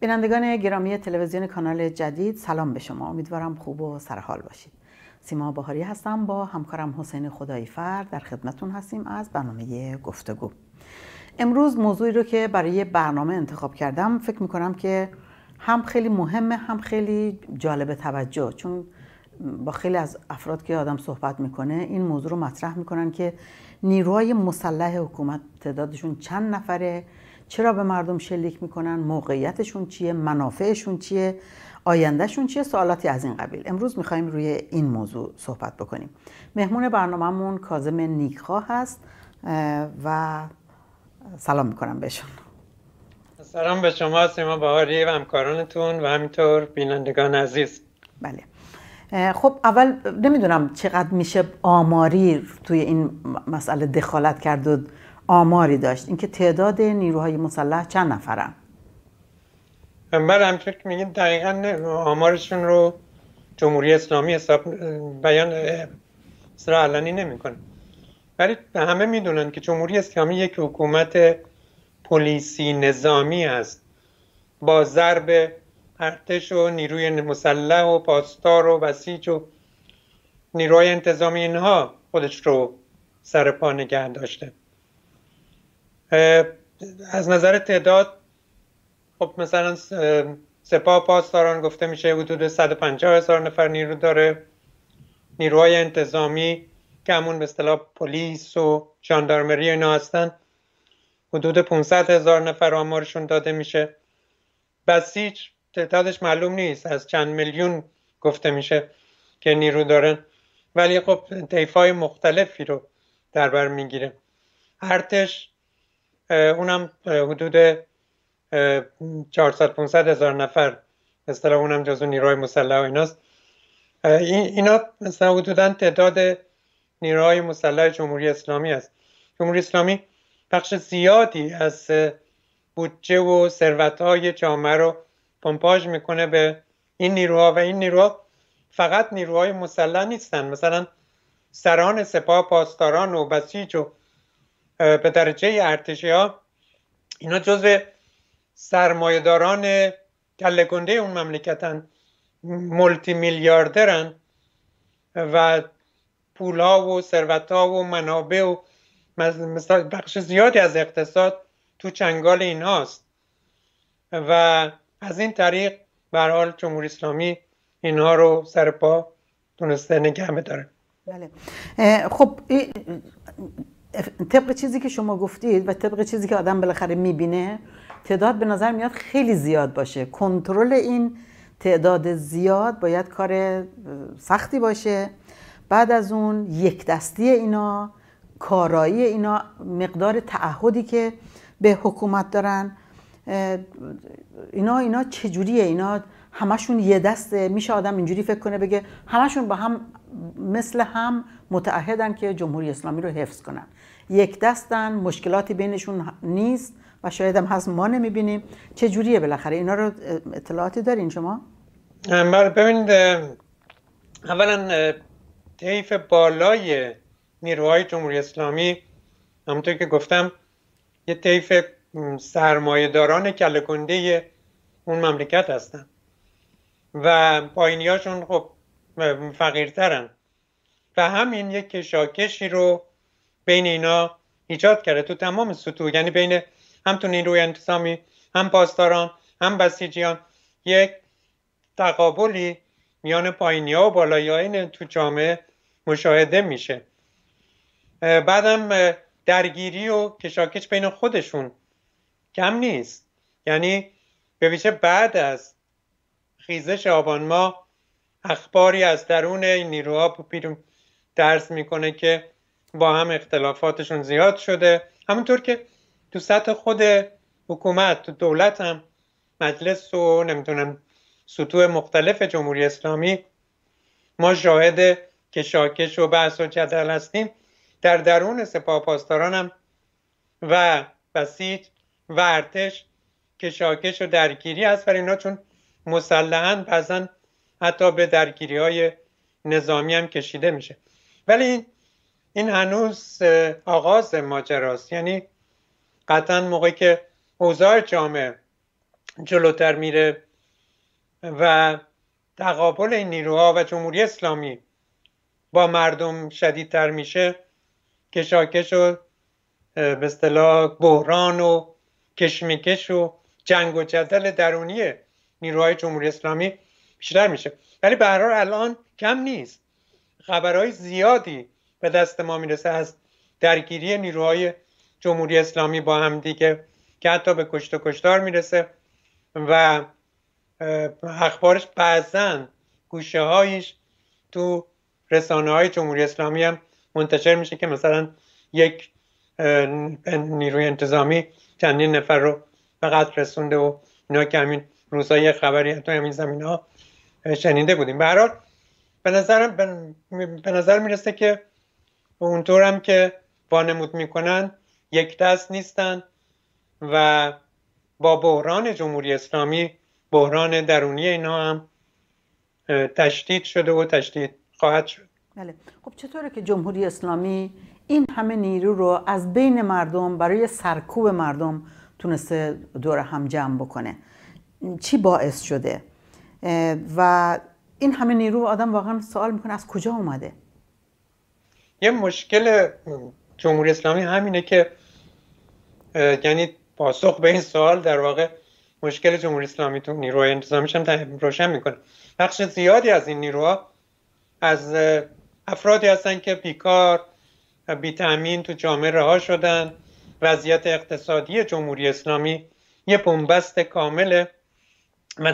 بینندگان گرامی تلویزیون کانال جدید سلام به شما امیدوارم خوب و سرحال باشید سیما بهاری هستم با همکارم حسین فر در خدمتون هستیم از برنامه گفتگو امروز موضوعی رو که برای برنامه انتخاب کردم فکر میکنم که هم خیلی مهمه هم خیلی جالب توجه چون با خیلی از افراد که آدم صحبت میکنه این موضوع رو مطرح میکنن که نیروهای مسلح حکومت تعدادشون چند نفره چرا به مردم شلیک میکنن موقعیتشون چیه منافعشون چیه آیندهشون چیه سوالاتی از این قبیل امروز میخوایم روی این موضوع صحبت بکنیم مهمون برنامهمون کازم نیکخواه هست و سلام میکنم بهشون سلام به شما سیما بهاری و همکارانتون و همینطور بینندگان عزیز بله خب اول نمیدونم چقدر میشه آماری توی این مسئله دخالت کرد و آماری داشت اینکه تعداد نیروهای مسلح چند نفرن بله همچون که میگید دقیقا آمارشون رو جمهوری اسلامی حساب بیان سرا علنی نمیکنه ولی همه میدونن که جمهوری اسلامی یک حکومت پلیسی نظامی است با ضرب ارتش و نیروی مسلح و پاسدار و بسیج و نیروهای انتظامی اینها خودش رو سر پا نگه داشته از نظر تعداد خب مثلا سپاه پاسداران گفته میشه حدود 150 هزار نفر نیرو داره نیروهای انتظامی که همون به پلیس و جاندارمری اینا هستن حدود 500 هزار نفر آمارشون داده میشه بسیج تعدادش معلوم نیست از چند میلیون گفته میشه که نیرو دارن ولی خب تیفای مختلفی رو در بر میگیره ارتش اونم حدود 400 500 هزار نفر مثلا اونم جزو نیروهای مسلح و ایناست اینا مثلا حدودا تعداد نیروهای مسلح جمهوری اسلامی است جمهوری اسلامی بخش زیادی از بودجه و های جامعه رو پمپاژ میکنه به این نیروها و این نیروها فقط نیروهای مسلح نیستن مثلا سران سپاه پاسداران و بسیج و به درجه ارتشی ها اینا جز سرمایهداران کلگنده اون مملکتن ملتی میلیاردرن و پول ها و ثروت ها و منابع و مثلا بخش زیادی از اقتصاد تو چنگال اینهاست و از این طریق به حال جمهوری اسلامی اینها رو سر پا تونسته نگه داره بله خب طبق چیزی که شما گفتید و طبق چیزی که آدم بالاخره میبینه تعداد به نظر میاد خیلی زیاد باشه کنترل این تعداد زیاد باید کار سختی باشه بعد از اون یک دستی اینا کارایی اینا مقدار تعهدی که به حکومت دارن اینا اینا چجوریه اینا همشون یه دسته میشه آدم اینجوری فکر کنه بگه همشون با هم مثل هم متعهدن که جمهوری اسلامی رو حفظ کنن یک دستن مشکلاتی بینشون نیست و شاید هم هست ما نمیبینیم چه جوریه بالاخره اینا رو اطلاعاتی دارین شما بله، ببینید اولا طیف بالای نیروهای جمهوری اسلامی همونطور که گفتم یه طیف سرمایهداران کلکنده اون مملکت هستن و پایینیاشون خب فقیرترن و همین یک کشاکشی رو بین اینا ایجاد کرده تو تمام سطوح یعنی بین هم تو نیروی انتظامی هم پاسداران هم بسیجیان یک تقابلی میان پایینی ها و بالایی تو جامعه مشاهده میشه بعدم درگیری و کشاکش بین خودشون کم نیست یعنی به ویژه بعد از خیزش آبان ما اخباری از درون این نیروها بیرون درس میکنه که با هم اختلافاتشون زیاد شده همونطور که تو سطح خود حکومت تو دولت هم مجلس و نمیتونم سطوح مختلف جمهوری اسلامی ما شاهد کشاکش و بحث و جدل هستیم در درون سپاه پاسداران هم و بسیج و ارتش کشاکش و درگیری هست ولی اینا چون مسلحا بعضا حتی به درگیری های نظامی هم کشیده میشه ولی این هنوز آغاز ماجراست یعنی قطعا موقعی که اوضاع جامعه جلوتر میره و تقابل این نیروها و جمهوری اسلامی با مردم شدیدتر میشه کشاکش و به اصطلاح بحران و کشمکش و جنگ و جدل درونی نیروهای جمهوری اسلامی بیشتر میشه ولی به الان کم نیست خبرهای زیادی به دست ما میرسه از درگیری نیروهای جمهوری اسلامی با هم دیگه که حتی به کشت و کشتار میرسه و اخبارش بعضا گوشه هایش تو رسانه های جمهوری اسلامی هم منتشر میشه که مثلا یک نیروی انتظامی چندین نفر رو به قتل رسونده و اینا که همین روزای خبری تو همین زمین ها شنیده بودیم به نظر به نظر میرسه که اونطور هم که وانمود میکنن یک دست نیستن و با بحران جمهوری اسلامی بحران درونی اینا هم تشدید شده و تشدید خواهد شد بله. خب چطوره که جمهوری اسلامی این همه نیرو رو از بین مردم برای سرکوب مردم تونسته دور هم جمع بکنه چی باعث شده و این همه نیرو آدم واقعا سوال میکنه از کجا اومده یه مشکل جمهوری اسلامی همینه که یعنی پاسخ به این سوال در واقع مشکل جمهوری اسلامی تو نیروی انتظامیش هم روشن میکنه بخش زیادی از این نیروها از افرادی هستن که بیکار بی تو جامعه رها شدن وضعیت اقتصادی جمهوری اسلامی یه بنبست کامله و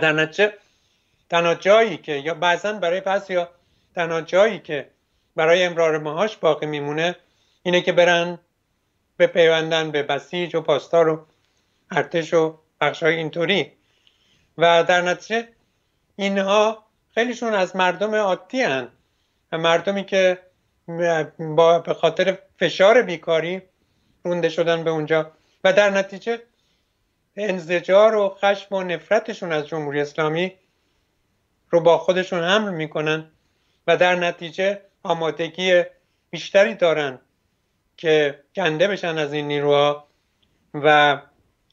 تنها جایی که یا بعضا برای پس یا تنها جایی که برای امرار ماهاش باقی میمونه اینه که برن به پیوندن به بسیج و پاستار و ارتش و های اینطوری و در نتیجه اینها خیلیشون از مردم عادی هن. مردمی که با به خاطر فشار بیکاری رونده شدن به اونجا و در نتیجه انزجار و خشم و نفرتشون از جمهوری اسلامی رو با خودشون حمل میکنن و در نتیجه آمادگی بیشتری دارن که کنده بشن از این نیروها و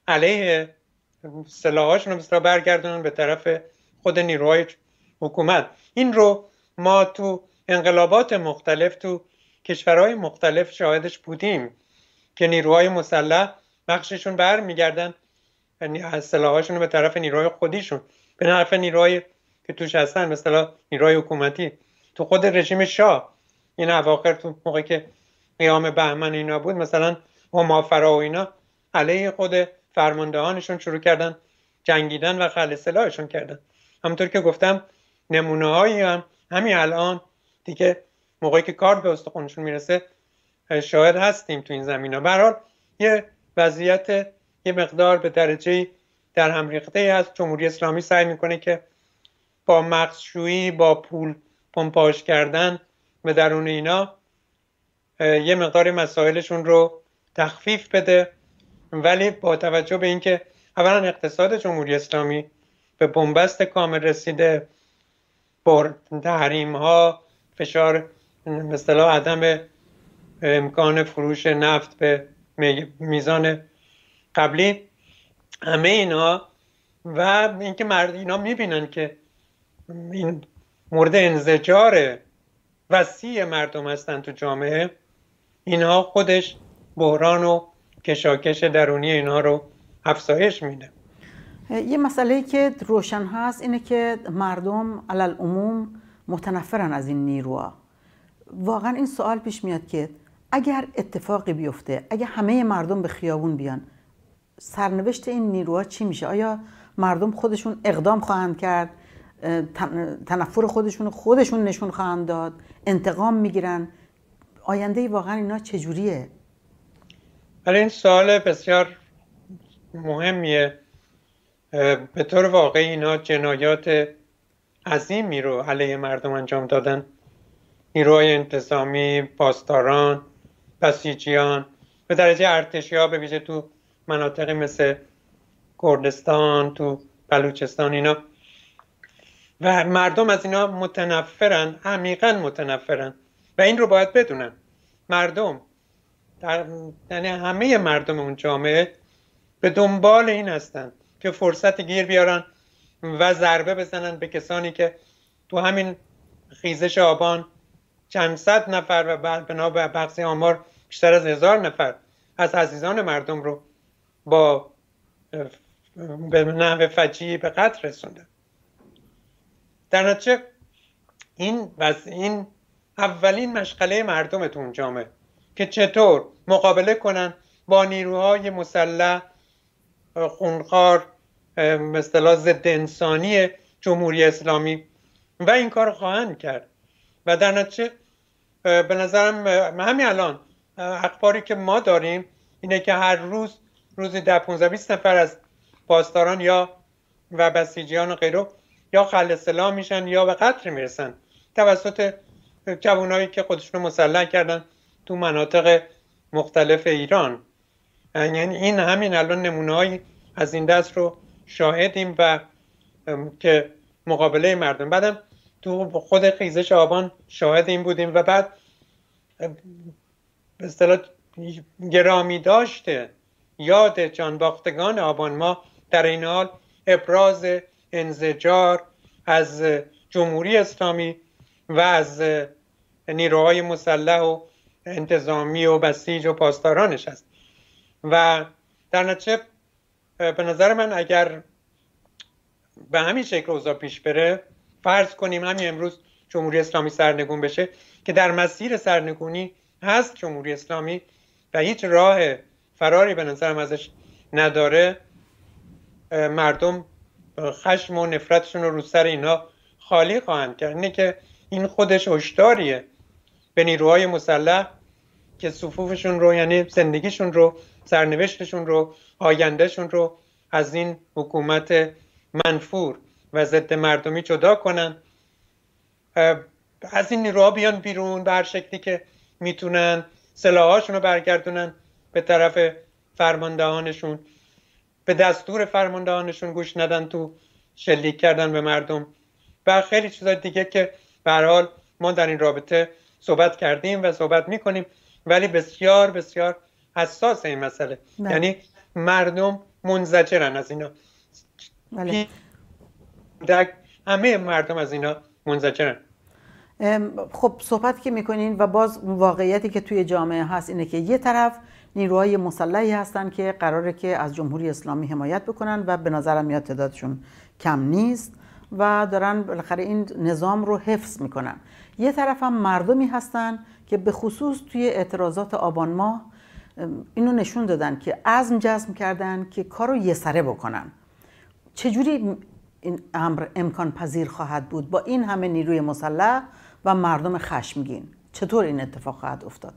علیه سلاحاشون رو برگردونن به طرف خود نیروهای حکومت این رو ما تو انقلابات مختلف تو کشورهای مختلف شاهدش بودیم که نیروهای مسلح بخششون برمیگردن یعنی از سلاحاشون به طرف نیروهای خودیشون به طرف نیروهای که توش هستن مثلا نیروهای حکومتی تو خود رژیم شاه این اواخر تو موقع که قیام بهمن اینا بود مثلا همافرا و اینا علیه خود فرماندهانشون شروع کردن جنگیدن و خل سلاحشون کردن همونطور که گفتم نمونه هایی هم همین الان دیگه موقعی که کار به استخونشون میرسه شاهد هستیم تو این زمین ها برحال یه وضعیت یه مقدار به درجه در هم ریخته هست جمهوری اسلامی سعی میکنه که با مغزشویی با پول پمپاش کردن به درون اینا یه مقدار مسائلشون رو تخفیف بده ولی با توجه به اینکه اولا اقتصاد جمهوری اسلامی به بنبست کامل رسیده با تحریم ها فشار مثلا عدم امکان فروش نفت به میزان قبلی همه اینا و اینکه مرد اینا میبینن که این مورد انزجار وسیع مردم هستن تو جامعه اینها خودش بحران و کشاکش درونی اینها رو افزایش میده یه مسئله که روشن هست اینه که مردم علال عموم متنفرن از این نیروها واقعا این سوال پیش میاد که اگر اتفاقی بیفته اگر همه مردم به خیابون بیان سرنوشت این نیروها چی میشه آیا مردم خودشون اقدام خواهند کرد تنفر خودشون خودشون نشون خواهند داد انتقام میگیرن آینده واقعا اینا چجوریه ولی این سوال بسیار مهمیه به طور واقعی اینا جنایات عظیمی رو علیه مردم انجام دادن نیروهای انتظامی پاسداران بسیجیان به درجه ارتشی ها به تو مناطقی مثل کردستان تو بلوچستان اینا و مردم از اینا متنفرن عمیقا متنفرن و این رو باید بدونن مردم در یعنی همه مردم اون جامعه به دنبال این هستن که فرصت گیر بیارن و ضربه بزنن به کسانی که تو همین خیزش آبان چند صد نفر و بنا به بخشی آمار بیشتر از هزار نفر از عزیزان مردم رو با به نحو فجیعی به قتل رسوندن در نتیجه این وز این اولین مشغله مردم تو اون جامعه که چطور مقابله کنن با نیروهای مسلح خونخوار مثلا ضد انسانی جمهوری اسلامی و این کار خواهند کرد و در نتیجه به نظرم همین الان اخباری که ما داریم اینه که هر روز روزی ده 15 20 نفر از پاسداران یا و بسیجیان و غیره یا خل میشن یا به قطر میرسن توسط جوانهایی که خودشون مسلح کردن تو مناطق مختلف ایران یعنی این همین الان نمونه از این دست رو شاهدیم و که مقابله مردم بعدم تو خود خیزش آبان شاهد این بودیم و بعد به اصطلاح گرامی داشته یاد جانباختگان آبان ما در این حال ابراز انزجار از جمهوری اسلامی و از نیروهای مسلح و انتظامی و بسیج و پاسدارانش است و در نتیجه به نظر من اگر به همین شکل اوضاع پیش بره فرض کنیم همین امروز جمهوری اسلامی سرنگون بشه که در مسیر سرنگونی هست جمهوری اسلامی و هیچ راه فراری به نظرم ازش نداره مردم خشم و نفرتشون رو رو سر اینا خالی خواهند کرد اینه که این خودش هشداریه به نیروهای مسلح که صفوفشون رو یعنی زندگیشون رو سرنوشتشون رو آیندهشون رو از این حکومت منفور و ضد مردمی جدا کنن از این نیروها بیان بیرون به هر شکلی که میتونن سلاحاشون رو برگردونن به طرف فرماندهانشون به دستور فرماندهانشون گوش ندن تو شلیک کردن به مردم و خیلی چیزای دیگه که به حال ما در این رابطه صحبت کردیم و صحبت میکنیم ولی بسیار بسیار حساس این مسئله بله. یعنی مردم منزجرن از اینا بله. همه مردم از اینا منزجرن خب صحبت که میکنین و باز واقعیتی که توی جامعه هست اینه که یه طرف نیروهای مسلحی هستند که قراره که از جمهوری اسلامی حمایت بکنن و به نظرم میاد تعدادشون کم نیست و دارن بالاخره این نظام رو حفظ میکنن یه طرف هم مردمی هستن که به خصوص توی اعتراضات آبان ماه اینو نشون دادن که عزم جزم کردن که کارو یه سره بکنن چجوری این امر امکان پذیر خواهد بود با این همه نیروی مسلح و مردم خشمگین چطور این اتفاق خواهد افتاد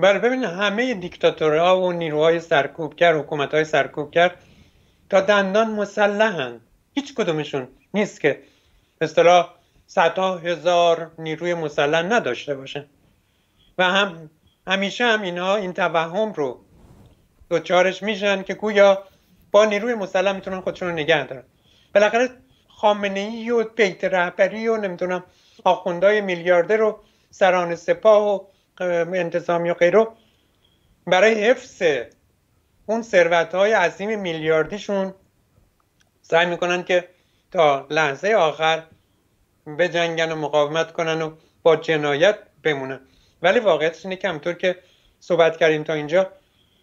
بر بله، ببین همه دیکتاتورها و نیروهای سرکوبگر حکومت های سرکوبگر تا دندان مسلحن هیچ کدومشون نیست که اصطلاح صدها هزار نیروی مسلح نداشته باشن و هم همیشه هم اینها این توهم رو دوچارش میشن که گویا با نیروی مسلح میتونن خودشون رو نگه دارن بالاخره خامنه ای و بیت رهبری و نمیدونم آخوندهای میلیارده رو سران سپاه و انتظامی و غیره برای حفظ اون ثروت های عظیم میلیاردیشون سعی میکنن که تا لحظه آخر بجنگن و مقاومت کنن و با جنایت بمونن ولی واقعیتش اینه که همطور که صحبت کردیم تا اینجا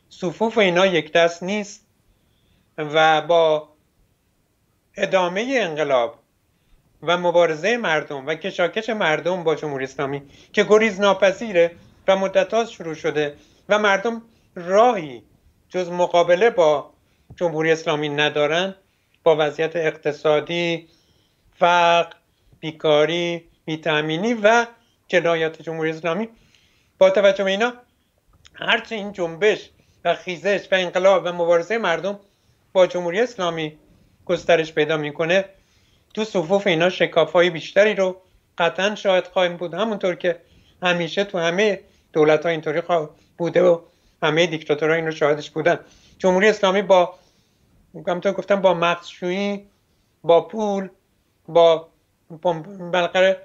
صفوف اینا یک دست نیست و با ادامه انقلاب و مبارزه مردم و کشاکش مردم با جمهوری اسلامی که گریز ناپذیره و مدت شروع شده و مردم راهی جز مقابله با جمهوری اسلامی ندارن با وضعیت اقتصادی فقر بیکاری بیتامینی و جنایات جمهوری اسلامی با توجه به اینا هرچه این جنبش و خیزش و انقلاب و مبارزه مردم با جمهوری اسلامی گسترش پیدا میکنه تو صفوف اینا شکاف های بیشتری رو قطعا شاید خواهیم بود همونطور که همیشه تو همه دولت ها اینطوری بوده و همه دیکتاتورها این رو شاهدش بودن جمهوری اسلامی با همونطور گفتم با مغزشویی با پول با بلقر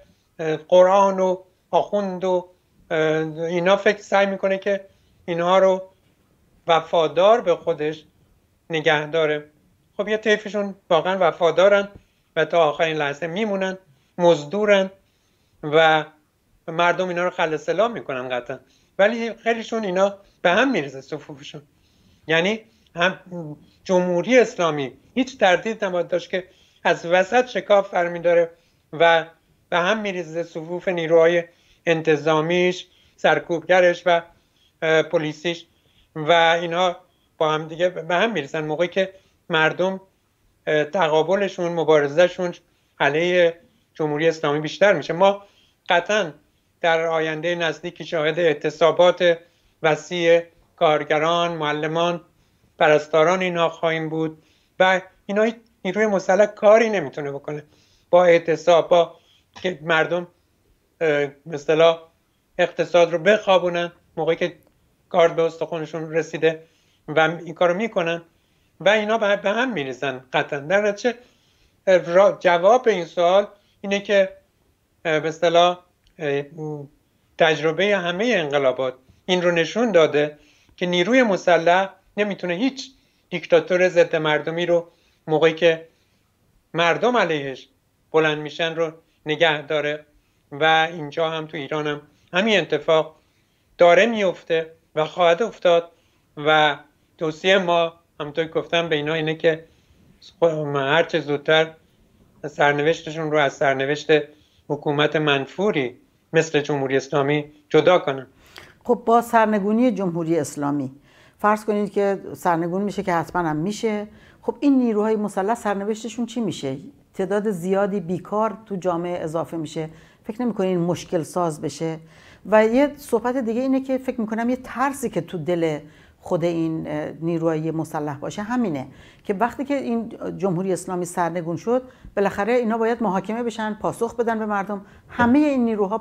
قرآن و آخوند و اینا فکر سعی میکنه که اینها رو وفادار به خودش نگه داره خب یه طیفشون واقعا وفادارن و تا آخرین لحظه میمونن مزدورن و مردم اینا رو خل سلام میکنن قطعا ولی خیلیشون اینا به هم میرزه صفوفشون یعنی هم جمهوری اسلامی هیچ تردید نباید داشت که از وسط شکاف فرمی داره و به هم میریزه صفوف نیروهای انتظامیش سرکوبگرش و پلیسیش و اینا با هم دیگه به هم میرسن موقعی که مردم تقابلشون مبارزهشون علیه جمهوری اسلامی بیشتر میشه ما قطعا در آینده نزدیک شاهد اعتصابات وسیع کارگران معلمان پرستاران اینا خواهیم بود و اینا روی مسلح کاری نمیتونه بکنه با اعتصاب با که مردم مثلا اقتصاد رو بخوابونن موقعی که کارد به استخونشون رسیده و این کارو میکنن و اینا به هم میریزن قطعا در نتیجه جواب این سوال اینه که به تجربه همه انقلابات این رو نشون داده که نیروی مسلح نمیتونه هیچ دیکتاتور ضد مردمی رو موقعی که مردم علیهش بلند میشن رو نگه داره و اینجا هم تو ایران هم همین اتفاق داره میفته و خواهد افتاد و توصیه ما همطور گفتم به اینا اینه که هرچه زودتر سرنوشتشون رو از سرنوشت حکومت منفوری مثل جمهوری اسلامی جدا کنن خب با سرنگونی جمهوری اسلامی فرض کنید که سرنگون میشه که حتما میشه خب این نیروهای مسلح سرنوشتشون چی میشه تعداد زیادی بیکار تو جامعه اضافه میشه فکر نمیکنین مشکل ساز بشه و یه صحبت دیگه اینه که فکر میکنم یه ترسی که تو دل خود این نیروهای مسلح باشه همینه که وقتی که این جمهوری اسلامی سرنگون شد بالاخره اینا باید محاکمه بشن پاسخ بدن به مردم همه این نیروها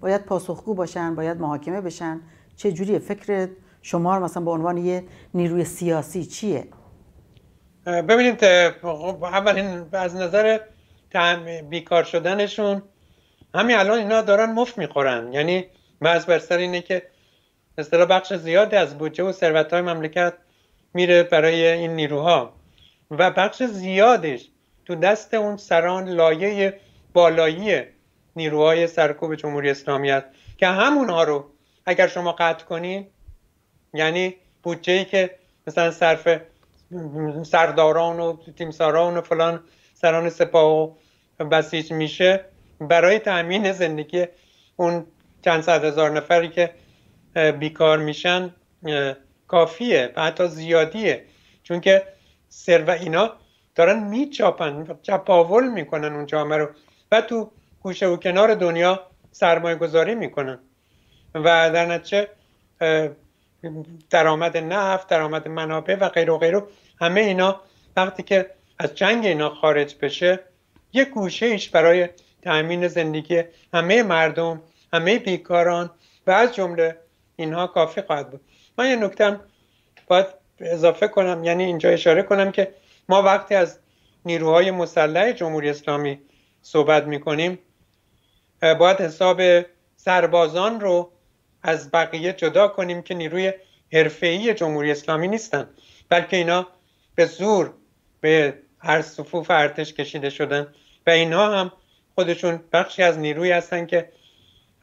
باید پاسخگو باشن باید محاکمه بشن چه جوریه فکر شما مثلا به عنوان یه نیروی سیاسی چیه ببینید خب اولین از نظر بیکار شدنشون همین الان اینا دارن مفت میخورن یعنی محض بر سر اینه که اصطلاح بخش زیادی از بودجه و ثروت های مملکت میره برای این نیروها و بخش زیادش تو دست اون سران لایه بالایی نیروهای سرکوب جمهوری اسلامی است که همونها رو اگر شما قطع کنین یعنی بودجه که مثلا صرف سرداران و تیمساران و فلان سران سپاه و بسیج میشه برای تأمین زندگی اون چند صد هزار نفری که بیکار میشن کافیه و حتی زیادیه چون که سر و اینا دارن میچاپن چپاول میکنن اون جامعه رو و تو گوشه و کنار دنیا سرمایه گذاری میکنن و در نتیجه درآمد نفت درآمد منابع و غیر و غیره همه اینا وقتی که از جنگ اینا خارج بشه یه گوشه ایش برای تأمین زندگی همه مردم همه بیکاران و از جمله اینها کافی خواهد بود من یه نکتم باید اضافه کنم یعنی اینجا اشاره کنم که ما وقتی از نیروهای مسلح جمهوری اسلامی صحبت میکنیم باید حساب سربازان رو از بقیه جدا کنیم که نیروی حرفه‌ای جمهوری اسلامی نیستن بلکه اینا به زور به هر صفوف ارتش کشیده شدن و اینها هم خودشون بخشی از نیروی هستن که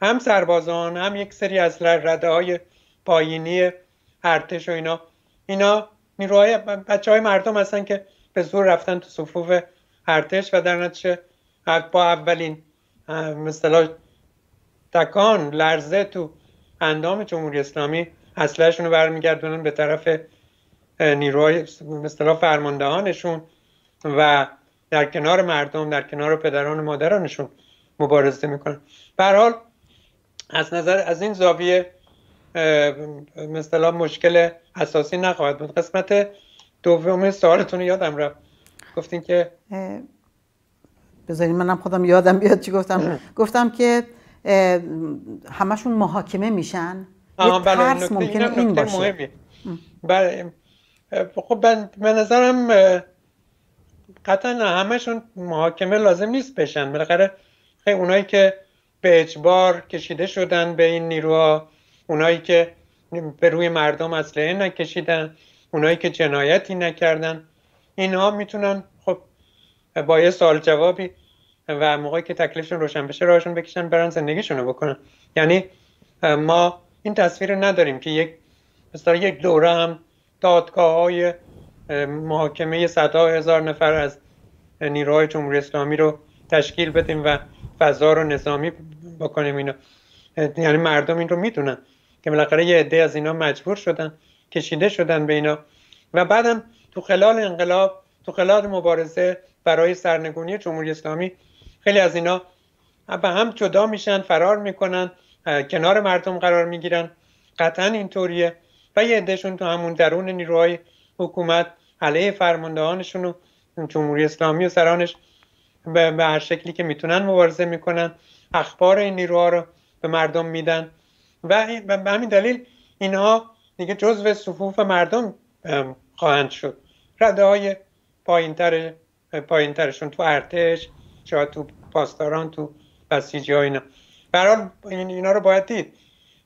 هم سربازان هم یک سری از رده های پایینی ارتش و اینا اینا نیروهای بچه های مردم هستن که به زور رفتن تو صفوف ارتش و در نتیجه با اولین مثلا تکان لرزه تو اندام جمهوری اسلامی اصلشونو رو برمیگردونن به طرف نیروهای مثلا فرماندهانشون و در کنار مردم در کنار پدران و مادرانشون مبارزه میکنن حال از نظر از این زاویه مثلا مشکل اساسی نخواهد بود قسمت دوم سوالتون یادم رفت گفتین که بذارین منم خودم یادم بیاد چی گفتم گفتم که همشون محاکمه میشن یه بله، ترس ممکنه این, این بله خب به نظرم قطعا همشون محاکمه لازم نیست بشن بالاخره خیلی اونایی که به اجبار کشیده شدن به این نیروها اونایی که به روی مردم اسلحه نکشیدن اونایی که جنایتی نکردن اینها میتونن خب با یه سال جوابی و موقعی که تکلیفشون روشن بشه راهشون بکشن برن زندگیشون رو بکنن یعنی ما این تصویر رو نداریم که یک مثلا یک دوره هم دادگاه های محاکمه صدها هزار نفر از نیروهای جمهوری اسلامی رو تشکیل بدیم و فضا رو نظامی بکنیم اینا یعنی مردم این رو میدونن که بالاخره یه عده از اینا مجبور شدن کشیده شدن به اینا و بعدم تو خلال انقلاب تو خلال مبارزه برای سرنگونی جمهوری اسلامی خیلی از اینا به هم جدا میشن فرار میکنن کنار مردم قرار میگیرن قطعا اینطوریه و یه عدهشون تو همون درون نیروهای حکومت علیه فرماندهانشون و جمهوری اسلامی و سرانش به, به هر شکلی که میتونن مبارزه میکنن اخبار این نیروها رو به مردم میدن و به همین دلیل اینها دیگه جزو صفوف مردم خواهند شد رده های پایینتر پایینترشون تو ارتش شاید تو پاسداران تو بسیجی ها اینا برحال اینا رو باید دید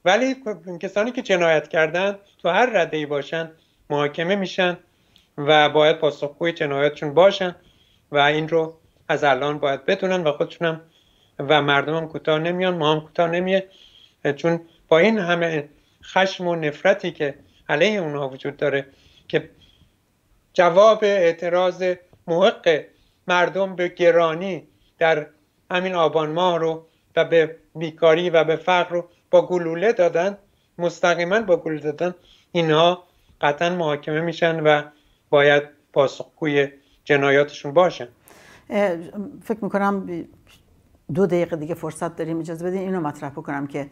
ولی کسانی که جنایت کردن تو هر رده ای باشن محاکمه میشن و باید پاسخگوی جنایتشون باشن و این رو از الان باید بتونن و خودشونم و هم کوتاه نمیان ما هم کوتاه نمیه چون با این همه خشم و نفرتی که علیه اونها وجود داره که جواب اعتراض محق مردم به گرانی در همین آبان ماه رو و به بیکاری و به فقر رو با گلوله دادن مستقیما با گلوله دادن اینها قطعا محاکمه میشن و باید پاسخگوی جنایاتشون باشن فکر میکنم دو دقیقه دیگه فرصت داریم اجازه بدین اینو مطرح بکنم که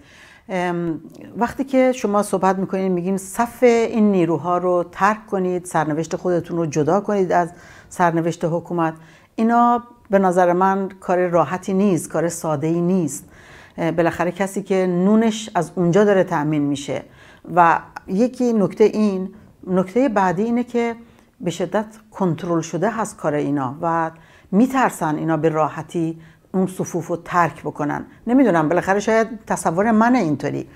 وقتی که شما صحبت میکنین میگین صف این نیروها رو ترک کنید سرنوشت خودتون رو جدا کنید از سرنوشت حکومت اینا به نظر من کار راحتی نیست کار ساده ای نیست بالاخره کسی که نونش از اونجا داره تأمین میشه و یکی نکته این نکته بعدی اینه که به شدت کنترل شده هست کار اینا و میترسن اینا به راحتی اون صفوف رو ترک بکنن نمیدونم بالاخره شاید تصور من اینطوری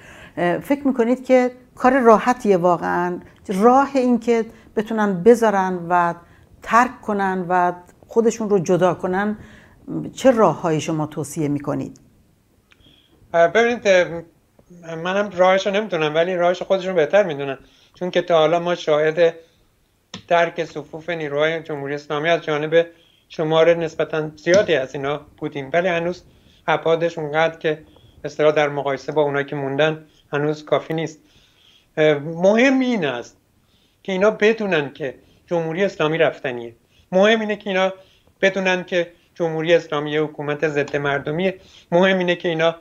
فکر میکنید که کار راحتیه واقعا راه این که بتونن بذارن و ترک کنن و خودشون رو جدا کنن چه راه شما توصیه میکنید ببینید منم راهش رو نمیدونم ولی راهش خودشون بهتر میدونن چون که تا حالا ما شاهد ترک صفوف نیروهای جمهوری اسلامی از جانب شماره نسبتا زیادی از اینا بودیم ولی هنوز ابعادش اونقدر که اصطلاح در مقایسه با اونایی که موندن هنوز کافی نیست مهم این است که اینا بدونن که جمهوری اسلامی رفتنیه مهم اینه که اینا بدونن که جمهوری اسلامی حکومت ضد مردمیه مهم اینه که اینا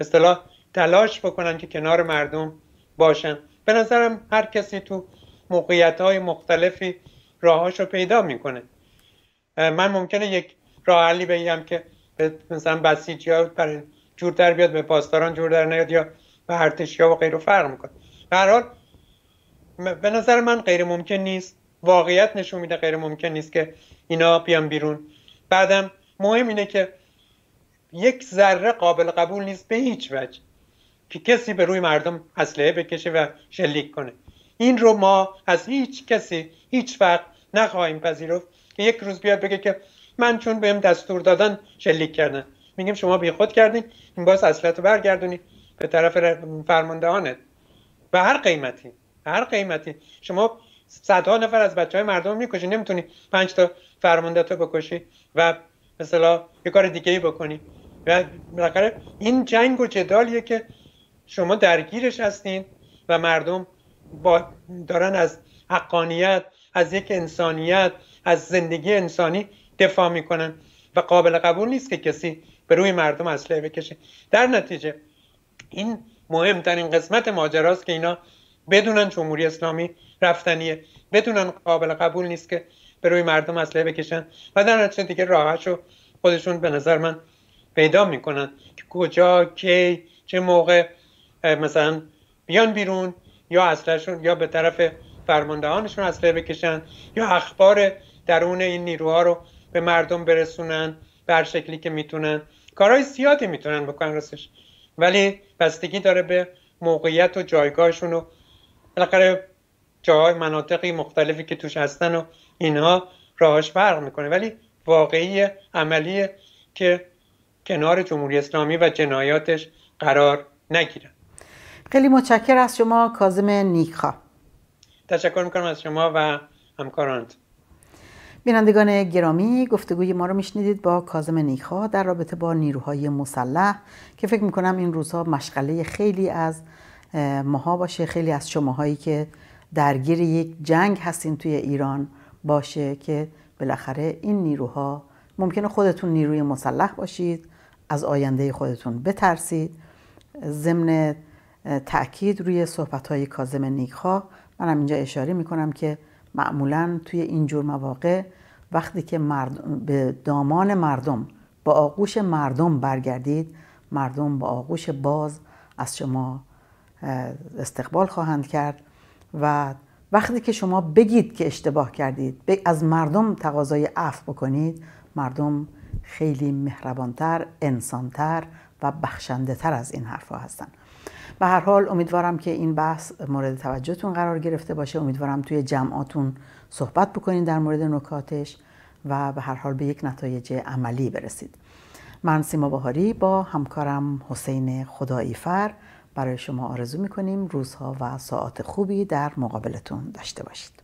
اصطلاح تلاش بکنن که کنار مردم باشن به نظرم هر کسی تو موقعیت های مختلفی راهاش رو پیدا میکنه من ممکنه یک راه حلی بگم که مثلا بسیجی ها برای جور در بیاد به پاسداران جور در نیاد یا به ارتشی ها و غیره فرق میکنه به حال به نظر من غیر ممکن نیست واقعیت نشون میده غیر ممکن نیست که اینا بیان بیرون بعدم مهم اینه که یک ذره قابل قبول نیست به هیچ وجه که کسی به روی مردم اسلحه بکشه و شلیک کنه این رو ما از هیچ کسی هیچ وقت نخواهیم پذیرفت که یک روز بیاد بگه که من چون بهم دستور دادن شلیک کردن میگم شما بیخود کردین این باز اصلت رو برگردونی به طرف فرماندهانت به هر قیمتی هر قیمتی شما صدها نفر از بچه های مردم میکشی نمیتونی پنج تا فرمانده تو بکشی و مثلا یه کار دیگه ای بکنی و بالاخره این جنگ و جدالیه که شما درگیرش هستین و مردم با دارن از حقانیت از یک انسانیت از زندگی انسانی دفاع میکنن و قابل قبول نیست که کسی به روی مردم اسلحه بکشه در نتیجه این مهمترین قسمت ماجراست که اینا بدونن جمهوری اسلامی رفتنیه بدونن قابل قبول نیست که به روی مردم اسلحه بکشن و در نتیجه دیگه راهش رو خودشون به نظر من پیدا میکنن که کجا کی چه موقع مثلا بیان بیرون یا اصلشون یا به طرف فرماندهانشون اسلحه بکشن یا اخبار درون این نیروها رو به مردم برسونن به شکلی که میتونن کارهای زیادی میتونن بکنن راستش ولی بستگی داره به موقعیت و جایگاهشون و بالاخره جاهای مناطقی مختلفی که توش هستن و اینها راهش فرق میکنه ولی واقعی عملی که کنار جمهوری اسلامی و جنایاتش قرار نگیرن خیلی متشکر از شما کازم نیکا تشکر میکنم از شما و همکارانتون بینندگان گرامی گفتگوی ما رو میشنیدید با کازم نیخا در رابطه با نیروهای مسلح که فکر میکنم این روزها مشغله خیلی از ماها باشه خیلی از شماهایی که درگیر یک جنگ هستین توی ایران باشه که بالاخره این نیروها ممکنه خودتون نیروی مسلح باشید از آینده خودتون بترسید ضمن تاکید روی صحبت های کازم نیکها منم اینجا اشاره میکنم که معمولا توی این جور مواقع وقتی که مرد... به دامان مردم با آغوش مردم برگردید مردم با آغوش باز از شما استقبال خواهند کرد و وقتی که شما بگید که اشتباه کردید از مردم تقاضای عفو بکنید مردم خیلی مهربانتر، انسانتر و بخشنده تر از این حرفها هستند. به هر حال امیدوارم که این بحث مورد توجهتون قرار گرفته باشه امیدوارم توی جمعاتون صحبت بکنین در مورد نکاتش و به هر حال به یک نتایج عملی برسید من سیما بهاری با همکارم حسین خداییفر برای شما آرزو میکنیم روزها و ساعات خوبی در مقابلتون داشته باشید